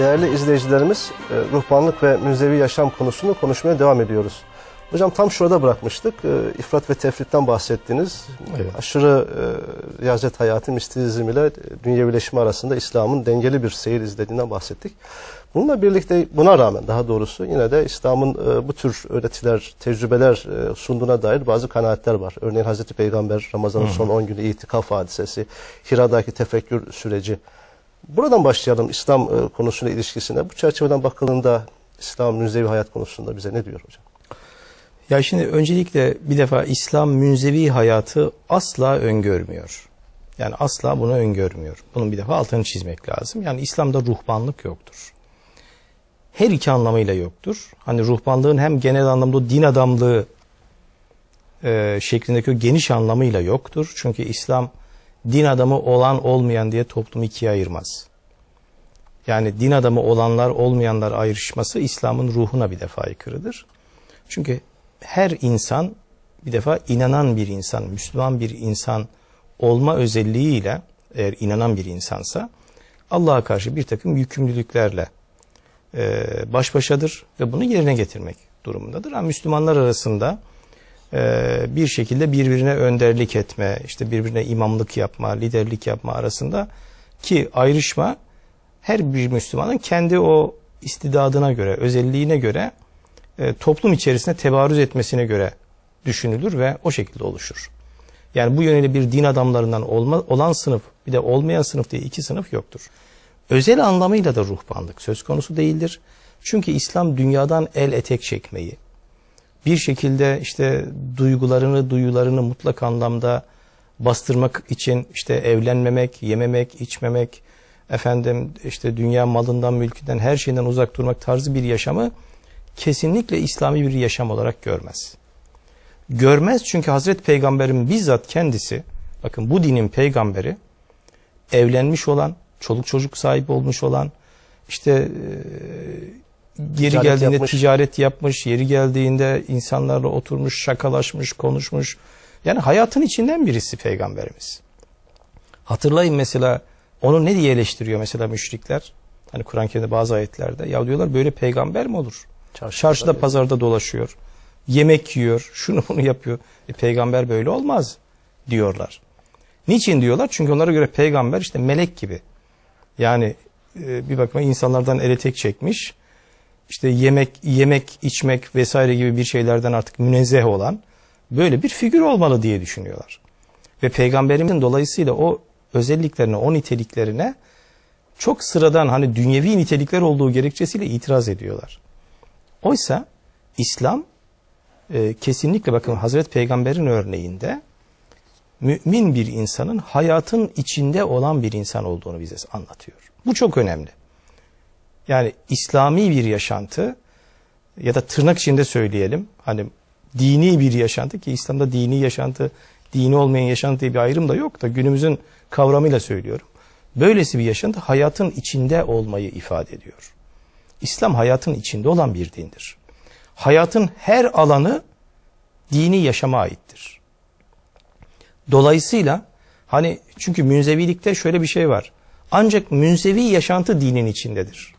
değerli izleyicilerimiz e, ruhbanlık ve münzevi yaşam konusunu konuşmaya devam ediyoruz. Hocam tam şurada bırakmıştık. E, ifrat ve tefritten bahsettiniz. Evet. Aşırı e, riyazet hayatı, mistizm ile e, dünyevileşme arasında İslam'ın dengeli bir seyir izlediğinden bahsettik. Bununla birlikte buna rağmen daha doğrusu yine de İslam'ın bu tür öğretiler, tecrübeler sunduğuna dair bazı kanaatler var. Örneğin Hazreti Peygamber Ramazan'ın son 10 günü itikaf hadisesi, Hira'daki tefekkür süreci. Buradan başlayalım İslam e, konusuna ilişkisine. Bu çerçeveden bakıldığında İslam münzevi hayat konusunda bize ne diyor hocam? Ya şimdi öncelikle bir defa İslam münzevi hayatı asla öngörmüyor. Yani asla bunu öngörmüyor. Bunun bir defa altını çizmek lazım. Yani İslam'da ruhbanlık yoktur. Her iki anlamıyla yoktur. Hani ruhbanlığın hem genel anlamda din adamlığı e, şeklindeki o geniş anlamıyla yoktur. Çünkü İslam din adamı olan olmayan diye toplum ikiye ayırmaz. Yani din adamı olanlar olmayanlar ayrışması İslam'ın ruhuna bir defa aykırıdır. Çünkü her insan bir defa inanan bir insan, Müslüman bir insan olma özelliğiyle eğer inanan bir insansa Allah'a karşı bir takım yükümlülüklerle baş başadır ve bunu yerine getirmek durumundadır. Ama Müslümanlar arasında e, bir şekilde birbirine önderlik etme, işte birbirine imamlık yapma, liderlik yapma arasında ki ayrışma her bir Müslümanın kendi o istidadına göre, özelliğine göre e, toplum içerisinde tebarüz etmesine göre düşünülür ve o şekilde oluşur. Yani bu yönüyle bir din adamlarından olma, olan sınıf bir de olmayan sınıf diye iki sınıf yoktur. Özel anlamıyla da ruhbanlık söz konusu değildir. Çünkü İslam dünyadan el etek çekmeyi, bir şekilde işte duygularını, duyularını mutlak anlamda bastırmak için işte evlenmemek, yememek, içmemek, efendim işte dünya malından, mülkünden, her şeyden uzak durmak tarzı bir yaşamı kesinlikle İslami bir yaşam olarak görmez. Görmez çünkü Hazreti Peygamber'in bizzat kendisi, bakın bu dinin peygamberi, evlenmiş olan, çoluk çocuk sahibi olmuş olan, işte Yeri geldiğinde yapmış. ticaret yapmış, yeri geldiğinde insanlarla oturmuş, şakalaşmış, konuşmuş. Yani hayatın içinden birisi peygamberimiz. Hatırlayın mesela onu ne diye eleştiriyor mesela müşrikler? Hani Kur'an-ı Kerim'de bazı ayetlerde ya diyorlar böyle peygamber mi olur? Çarşıda, Çarşıda pazarda dolaşıyor. Yemek yiyor, şunu bunu yapıyor. E, peygamber böyle olmaz diyorlar. Niçin diyorlar? Çünkü onlara göre peygamber işte melek gibi. Yani e, bir bakıma insanlardan ele tek çekmiş işte yemek, yemek, içmek vesaire gibi bir şeylerden artık münezzeh olan böyle bir figür olmalı diye düşünüyorlar. Ve peygamberimizin dolayısıyla o özelliklerine, o niteliklerine çok sıradan hani dünyevi nitelikler olduğu gerekçesiyle itiraz ediyorlar. Oysa İslam e, kesinlikle bakın Hazreti Peygamber'in örneğinde mümin bir insanın hayatın içinde olan bir insan olduğunu bize anlatıyor. Bu çok önemli. Yani İslami bir yaşantı ya da tırnak içinde söyleyelim. Hani dini bir yaşantı ki İslam'da dini yaşantı, dini olmayan yaşantı diye bir ayrım da yok da günümüzün kavramıyla söylüyorum. Böylesi bir yaşantı hayatın içinde olmayı ifade ediyor. İslam hayatın içinde olan bir dindir. Hayatın her alanı dini yaşama aittir. Dolayısıyla hani çünkü münzevilikte şöyle bir şey var. Ancak münzevi yaşantı dinin içindedir.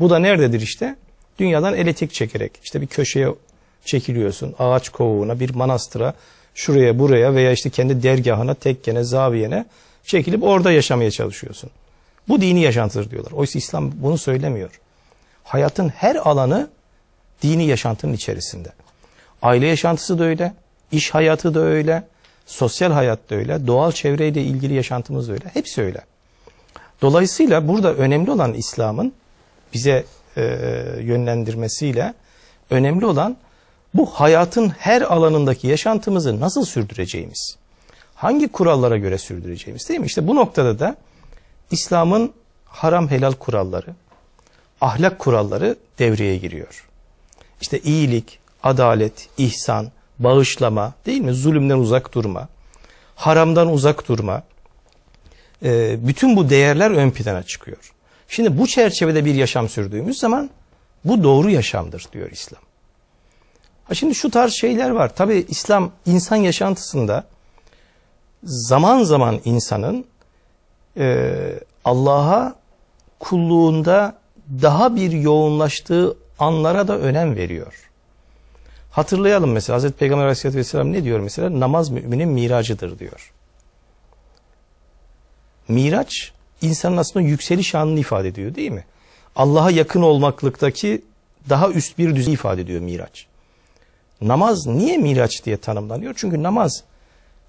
Bu da nerededir işte? Dünyadan elektrik çekerek. İşte bir köşeye çekiliyorsun. Ağaç kovuğuna, bir manastıra, şuraya buraya veya işte kendi dergahına, tekkene, zaviyene çekilip orada yaşamaya çalışıyorsun. Bu dini yaşantıdır diyorlar. Oysa İslam bunu söylemiyor. Hayatın her alanı dini yaşantının içerisinde. Aile yaşantısı da öyle, iş hayatı da öyle, sosyal hayat da öyle, doğal çevreyle ilgili yaşantımız da öyle. Hepsi öyle. Dolayısıyla burada önemli olan İslam'ın bize e, yönlendirmesiyle önemli olan bu hayatın her alanındaki yaşantımızı nasıl sürdüreceğimiz, hangi kurallara göre sürdüreceğimiz değil mi? İşte bu noktada da İslam'ın haram helal kuralları, ahlak kuralları devreye giriyor. İşte iyilik, adalet, ihsan, bağışlama değil mi? Zulümden uzak durma, haramdan uzak durma. E, bütün bu değerler ön plana çıkıyor. Şimdi bu çerçevede bir yaşam sürdüğümüz zaman bu doğru yaşamdır diyor İslam. Ha şimdi şu tarz şeyler var. Tabi İslam insan yaşantısında zaman zaman insanın e, Allah'a kulluğunda daha bir yoğunlaştığı anlara da önem veriyor. Hatırlayalım mesela Hazreti Peygamber Aleyhisselatü Vesselam ne diyor mesela? Namaz müminin miracıdır diyor. Miraç insanın aslında yükseliş anını ifade ediyor değil mi? Allah'a yakın olmaklıktaki daha üst bir düzey ifade ediyor Miraç. Namaz niye Miraç diye tanımlanıyor? Çünkü namaz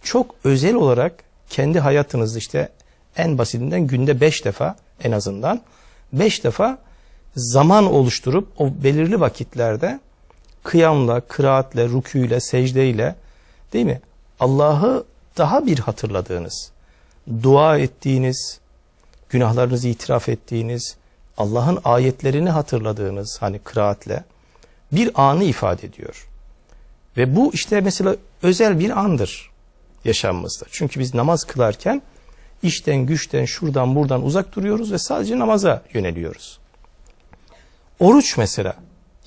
çok özel olarak kendi hayatınızda işte en basitinden günde beş defa en azından beş defa zaman oluşturup o belirli vakitlerde kıyamla, kıraatle, rüküyle, secdeyle değil mi? Allah'ı daha bir hatırladığınız, dua ettiğiniz, günahlarınızı itiraf ettiğiniz, Allah'ın ayetlerini hatırladığınız hani kıraatle bir anı ifade ediyor. Ve bu işte mesela özel bir andır yaşamımızda. Çünkü biz namaz kılarken işten güçten şuradan buradan uzak duruyoruz ve sadece namaza yöneliyoruz. Oruç mesela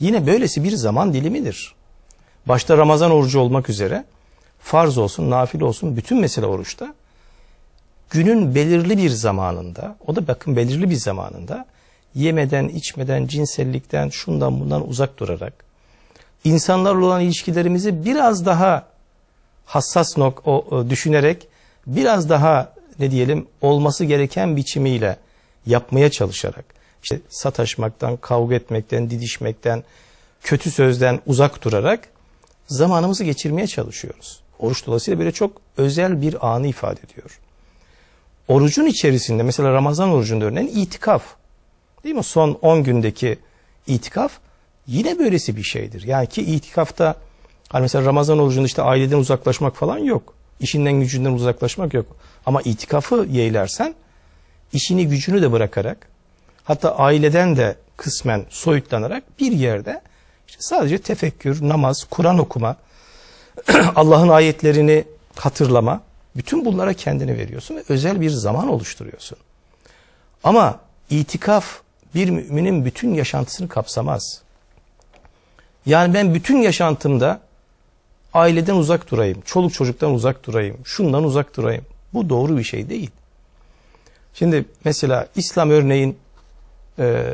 yine böylesi bir zaman dilimidir. Başta Ramazan orucu olmak üzere farz olsun, nafile olsun bütün mesele oruçta günün belirli bir zamanında, o da bakın belirli bir zamanında yemeden, içmeden, cinsellikten, şundan bundan uzak durarak insanlarla olan ilişkilerimizi biraz daha hassas nok o, düşünerek biraz daha ne diyelim olması gereken biçimiyle yapmaya çalışarak işte sataşmaktan, kavga etmekten, didişmekten, kötü sözden uzak durarak zamanımızı geçirmeye çalışıyoruz. Oruç dolayısıyla böyle çok özel bir anı ifade ediyor orucun içerisinde mesela Ramazan orucunda örneğin itikaf. Değil mi? Son 10 gündeki itikaf yine böylesi bir şeydir. Yani ki itikafta hani mesela Ramazan orucunda işte aileden uzaklaşmak falan yok. İşinden gücünden uzaklaşmak yok. Ama itikafı yeğlersen işini gücünü de bırakarak hatta aileden de kısmen soyutlanarak bir yerde işte sadece tefekkür, namaz, Kur'an okuma, Allah'ın ayetlerini hatırlama bütün bunlara kendini veriyorsun ve özel bir zaman oluşturuyorsun. Ama itikaf bir müminin bütün yaşantısını kapsamaz. Yani ben bütün yaşantımda aileden uzak durayım, çoluk çocuktan uzak durayım, şundan uzak durayım. Bu doğru bir şey değil. Şimdi mesela İslam örneğin e,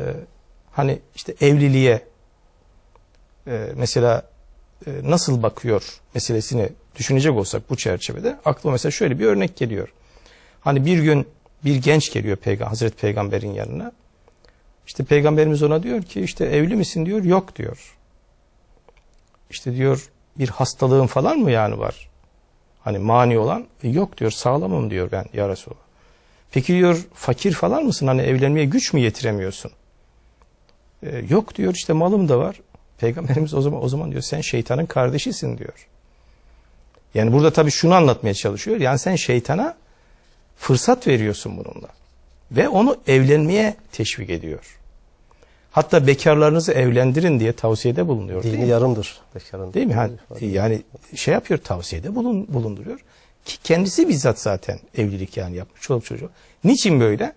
hani işte evliliğe e, mesela e, nasıl bakıyor meselesini düşünecek olsak bu çerçevede aklıma mesela şöyle bir örnek geliyor. Hani bir gün bir genç geliyor Peygamber Hazreti Peygamber'in yanına. İşte Peygamberimiz ona diyor ki işte evli misin diyor yok diyor. İşte diyor bir hastalığın falan mı yani var? Hani mani olan e, yok diyor sağlamım diyor ben ya Resulallah. Peki diyor fakir falan mısın hani evlenmeye güç mü yetiremiyorsun? Ee, yok diyor işte malım da var. Peygamberimiz o zaman o zaman diyor sen şeytanın kardeşisin diyor. Yani burada tabii şunu anlatmaya çalışıyor. Yani sen şeytana fırsat veriyorsun bununla. Ve onu evlenmeye teşvik ediyor. Hatta bekarlarınızı evlendirin diye tavsiyede bulunuyor. Dini yarımdır bekarın. Değil mi? Yani, yani şey yapıyor tavsiyede bulun, bulunduruyor. Ki kendisi bizzat zaten evlilik yani yapmış çoluk çocuğu. Niçin böyle?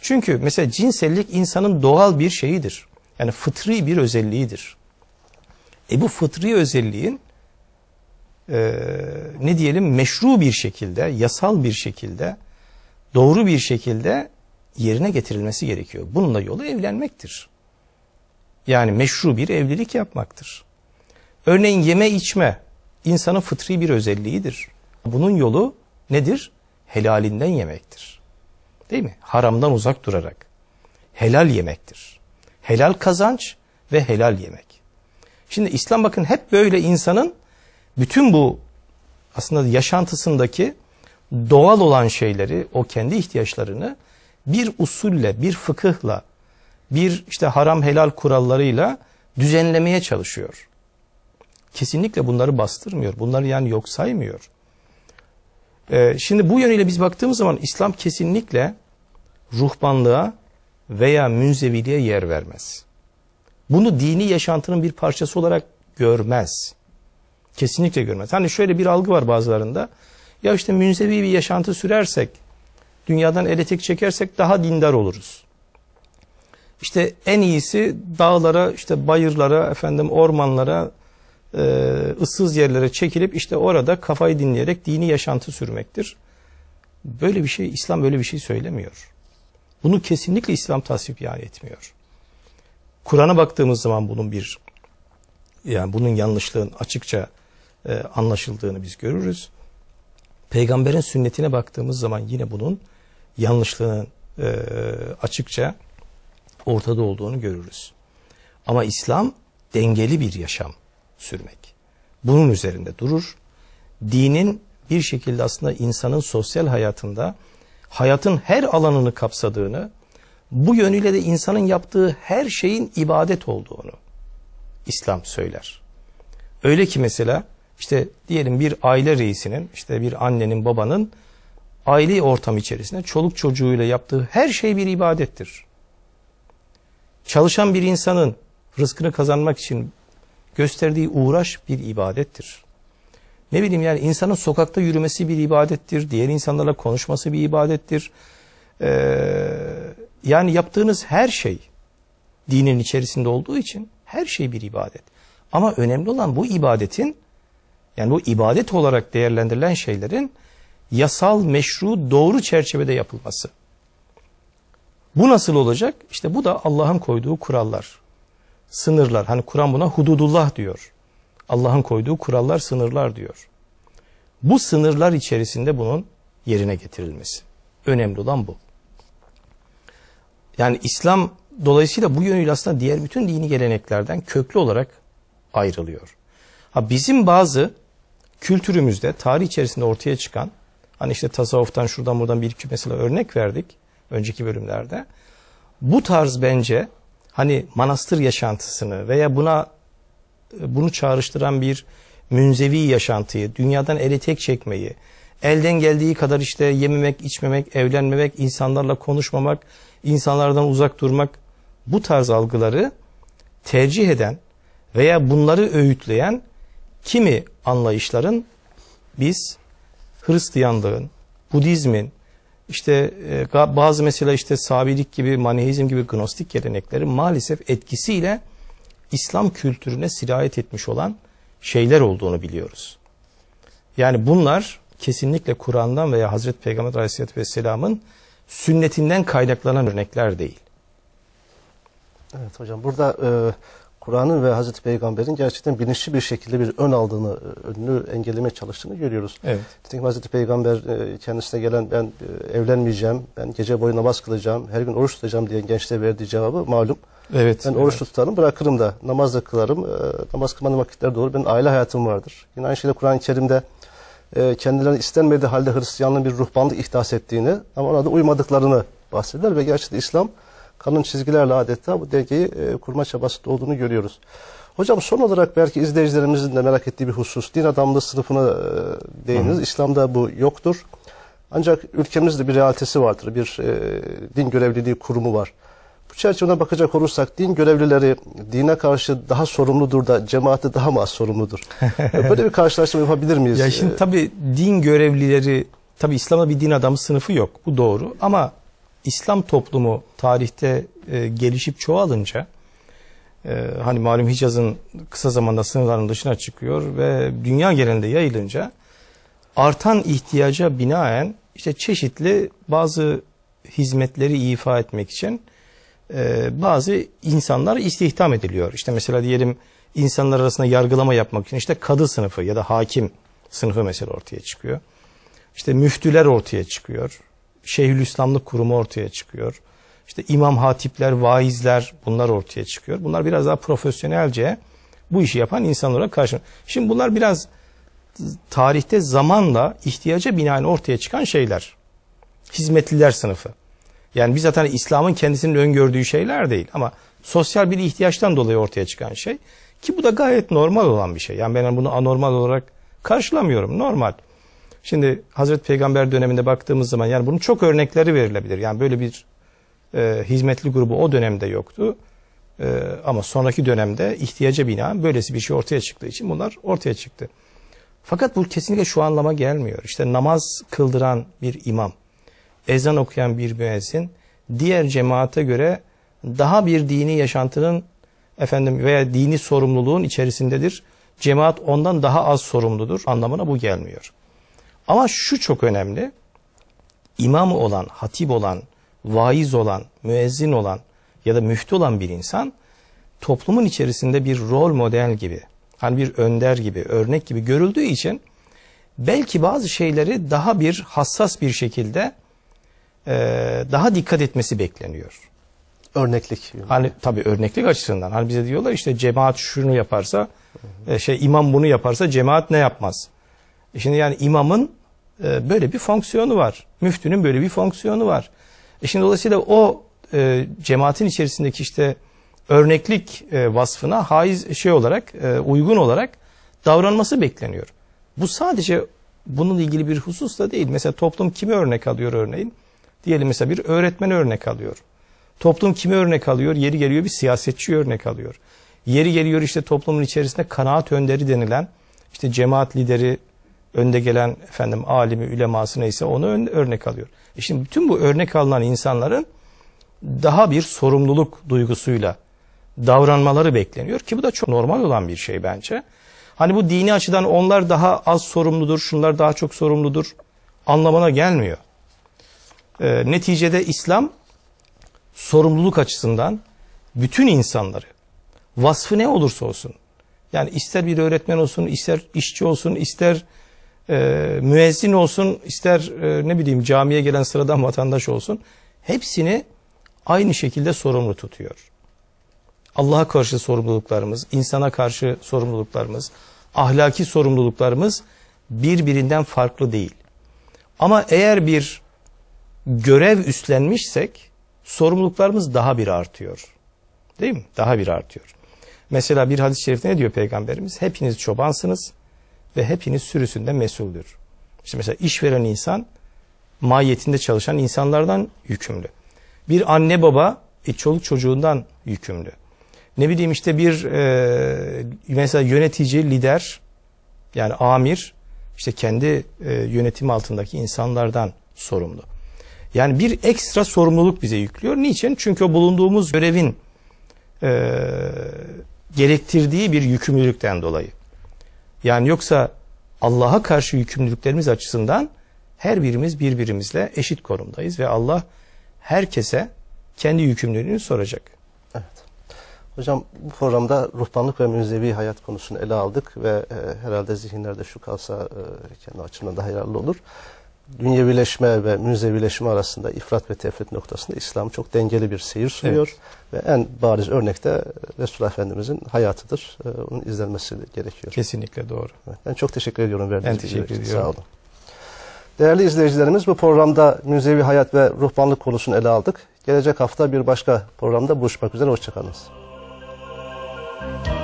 Çünkü mesela cinsellik insanın doğal bir şeyidir. Yani fıtri bir özelliğidir. E bu fıtri özelliğin e, ne diyelim meşru bir şekilde, yasal bir şekilde, doğru bir şekilde yerine getirilmesi gerekiyor. Bunun da yolu evlenmektir. Yani meşru bir evlilik yapmaktır. Örneğin yeme içme insanın fıtri bir özelliğidir. Bunun yolu nedir? Helalinden yemektir. Değil mi? Haramdan uzak durarak. Helal yemektir. Helal kazanç ve helal yemek. Şimdi İslam bakın hep böyle insanın bütün bu aslında yaşantısındaki doğal olan şeyleri, o kendi ihtiyaçlarını bir usulle, bir fıkıhla, bir işte haram helal kurallarıyla düzenlemeye çalışıyor. Kesinlikle bunları bastırmıyor. Bunları yani yok saymıyor. Ee, şimdi bu yönüyle biz baktığımız zaman İslam kesinlikle ruhbanlığa veya münzeviliğe yer vermez. Bunu dini yaşantının bir parçası olarak görmez. Kesinlikle görmez. Hani şöyle bir algı var bazılarında. Ya işte münzevi bir yaşantı sürersek, dünyadan eletik çekersek daha dindar oluruz. İşte en iyisi dağlara, işte bayırlara, efendim ormanlara, e, ıssız yerlere çekilip işte orada kafayı dinleyerek dini yaşantı sürmektir. Böyle bir şey, İslam böyle bir şey söylemiyor. Bunu kesinlikle İslam tasvip yani etmiyor. Kur'an'a baktığımız zaman bunun bir yani bunun yanlışlığın açıkça e, anlaşıldığını biz görürüz. Peygamberin sünnetine baktığımız zaman yine bunun yanlışlığının e, açıkça ortada olduğunu görürüz. Ama İslam dengeli bir yaşam sürmek. Bunun üzerinde durur. Dinin bir şekilde aslında insanın sosyal hayatında hayatın her alanını kapsadığını, bu yönüyle de insanın yaptığı her şeyin ibadet olduğunu İslam söyler. Öyle ki mesela işte diyelim bir aile reisinin, işte bir annenin, babanın aile ortam içerisinde çoluk çocuğuyla yaptığı her şey bir ibadettir. Çalışan bir insanın rızkını kazanmak için gösterdiği uğraş bir ibadettir. Ne bileyim yani insanın sokakta yürümesi bir ibadettir, diğer insanlarla konuşması bir ibadettir. Ee, yani yaptığınız her şey dinin içerisinde olduğu için her şey bir ibadet. Ama önemli olan bu ibadetin yani bu ibadet olarak değerlendirilen şeylerin yasal, meşru, doğru çerçevede yapılması. Bu nasıl olacak? İşte bu da Allah'ın koyduğu kurallar, sınırlar. Hani Kur'an buna hududullah diyor. Allah'ın koyduğu kurallar, sınırlar diyor. Bu sınırlar içerisinde bunun yerine getirilmesi. Önemli olan bu. Yani İslam dolayısıyla bu yönüyle aslında diğer bütün dini geleneklerden köklü olarak ayrılıyor. Ha bizim bazı kültürümüzde tarih içerisinde ortaya çıkan hani işte tasavvuftan şuradan buradan bir iki mesela örnek verdik önceki bölümlerde. Bu tarz bence hani manastır yaşantısını veya buna bunu çağrıştıran bir münzevi yaşantıyı, dünyadan ele tek çekmeyi, elden geldiği kadar işte yememek, içmemek, evlenmemek, insanlarla konuşmamak, insanlardan uzak durmak bu tarz algıları tercih eden veya bunları öğütleyen kimi anlayışların biz Hristiyanlığın, Budizmin, işte e, bazı mesela işte Sabilik gibi, Manihizm gibi Gnostik gelenekleri maalesef etkisiyle İslam kültürüne sirayet etmiş olan şeyler olduğunu biliyoruz. Yani bunlar kesinlikle Kur'an'dan veya Hazreti Peygamber Aleyhisselatü Vesselam'ın sünnetinden kaynaklanan örnekler değil. Evet hocam burada e, Kur'an'ın ve Hazreti Peygamber'in gerçekten bilinçli bir şekilde bir ön aldığını, önünü engellemeye çalıştığını görüyoruz. Evet. Dedik Hazreti Peygamber e, kendisine gelen ben e, evlenmeyeceğim, ben gece boyu namaz kılacağım, her gün oruç tutacağım diye gençlere verdiği cevabı malum. Evet. Ben evet. oruç tutarım, bırakırım da, namaz da kılarım, e, namaz kılmanın vakitleri doğru, olur, benim aile hayatım vardır. Yine aynı şekilde Kur'an-ı Kerim'de kendilerine istenmediği halde Hristiyanlığın bir ruhbanlık ihdas ettiğini ama ona da uymadıklarını bahseder ve gerçekten İslam kalın çizgilerle adeta bu dengeyi e, kurma çabası olduğunu görüyoruz. Hocam son olarak belki izleyicilerimizin de merak ettiği bir husus. Din adamlığı sınıfına e, değiniz, İslam'da bu yoktur. Ancak ülkemizde bir realitesi vardır. Bir e, din görevliliği kurumu var. Bu çerçevede bakacak olursak din görevlileri dine karşı daha sorumludur da cemaati daha mı az sorumludur? Böyle bir karşılaştırma yapabilir miyiz? Ya şimdi e, tabii din görevlileri tabii İslam'da bir din adamı sınıfı yok. Bu doğru ama İslam toplumu tarihte e, gelişip çoğalınca e, hani malum Hicaz'ın kısa zamanda sınırların dışına çıkıyor ve dünya genelinde yayılınca artan ihtiyaca binaen işte çeşitli bazı hizmetleri ifa etmek için e, bazı insanlar istihdam ediliyor. İşte mesela diyelim insanlar arasında yargılama yapmak için işte kadı sınıfı ya da hakim sınıfı mesela ortaya çıkıyor. İşte müftüler ortaya çıkıyor. Şeyhülislamlık kurumu ortaya çıkıyor. İşte imam hatipler, vaizler bunlar ortaya çıkıyor. Bunlar biraz daha profesyonelce bu işi yapan insanlara karşı. Şimdi bunlar biraz tarihte zamanla ihtiyaca binaen ortaya çıkan şeyler. Hizmetliler sınıfı. Yani biz zaten İslam'ın kendisinin öngördüğü şeyler değil ama sosyal bir ihtiyaçtan dolayı ortaya çıkan şey ki bu da gayet normal olan bir şey. Yani ben bunu anormal olarak karşılamıyorum. Normal. Şimdi Hazreti Peygamber döneminde baktığımız zaman yani bunun çok örnekleri verilebilir. Yani böyle bir e, hizmetli grubu o dönemde yoktu. E, ama sonraki dönemde ihtiyaca bina böylesi bir şey ortaya çıktığı için bunlar ortaya çıktı. Fakat bu kesinlikle şu anlama gelmiyor. İşte namaz kıldıran bir imam, ezan okuyan bir müezzin, diğer cemaate göre daha bir dini yaşantının efendim veya dini sorumluluğun içerisindedir. Cemaat ondan daha az sorumludur anlamına bu gelmiyor. Ama şu çok önemli. İmam olan, hatip olan, vaiz olan, müezzin olan ya da müftü olan bir insan toplumun içerisinde bir rol model gibi, hani bir önder gibi, örnek gibi görüldüğü için belki bazı şeyleri daha bir hassas bir şekilde e, daha dikkat etmesi bekleniyor. Örneklik. Hani tabii örneklik açısından. Hani bize diyorlar işte cemaat şunu yaparsa, hı e, hı. şey imam bunu yaparsa cemaat ne yapmaz? E şimdi yani imamın e, böyle bir fonksiyonu var. Müftünün böyle bir fonksiyonu var. E şimdi dolayısıyla o cemaatin içerisindeki işte örneklik vasfına haiz şey olarak uygun olarak davranması bekleniyor. Bu sadece bununla ilgili bir husus da değil. Mesela toplum kimi örnek alıyor örneğin? Diyelim mesela bir öğretmen örnek alıyor. Toplum kimi örnek alıyor? Yeri geliyor bir siyasetçi örnek alıyor. Yeri geliyor işte toplumun içerisinde kanaat önderi denilen işte cemaat lideri, önde gelen efendim alimi, üleması neyse onu örnek alıyor. E şimdi bütün bu örnek alınan insanların daha bir sorumluluk duygusuyla davranmaları bekleniyor ki bu da çok normal olan bir şey bence. Hani bu dini açıdan onlar daha az sorumludur, şunlar daha çok sorumludur anlamına gelmiyor. E, neticede İslam sorumluluk açısından bütün insanları vasfı ne olursa olsun yani ister bir öğretmen olsun, ister işçi olsun, ister e, müezzin olsun ister e, ne bileyim camiye gelen sıradan vatandaş olsun hepsini aynı şekilde sorumlu tutuyor. Allah'a karşı sorumluluklarımız, insana karşı sorumluluklarımız, ahlaki sorumluluklarımız birbirinden farklı değil. Ama eğer bir görev üstlenmişsek sorumluluklarımız daha bir artıyor. Değil mi? Daha bir artıyor. Mesela bir hadis-i şerifte ne diyor peygamberimiz? Hepiniz çobansınız ve hepiniz sürüsünde mesuldür. İşte mesela işveren insan mahiyetinde çalışan insanlardan yükümlü. Bir anne baba e, çoluk çocuğundan yükümlü. Ne bileyim işte bir e, mesela yönetici, lider yani amir işte kendi e, yönetim altındaki insanlardan sorumlu. Yani bir ekstra sorumluluk bize yüklüyor. Niçin? Çünkü o bulunduğumuz görevin e, gerektirdiği bir yükümlülükten dolayı. Yani yoksa Allah'a karşı yükümlülüklerimiz açısından her birimiz birbirimizle eşit konumdayız ve Allah herkese kendi yükümlülüğünü soracak. Evet. Hocam bu programda ruhbanlık ve münzevi hayat konusunu ele aldık ve e, herhalde zihinlerde şu kalsa e, kendi açımdan daha yararlı olur dünyevileşme ve münzevileşme arasında ifrat ve tefrit noktasında İslam çok dengeli bir seyir sunuyor. Evet. Ve en bariz örnek de Resulullah Efendimizin hayatıdır. Ee, onun izlenmesi gerekiyor. Kesinlikle doğru. Ben çok teşekkür ediyorum verdiğiniz bilgiler için. Ediyorum. Sağ olun. Değerli izleyicilerimiz bu programda müzevi hayat ve ruhbanlık konusunu ele aldık. Gelecek hafta bir başka programda buluşmak üzere. Hoşçakalınız. Müzik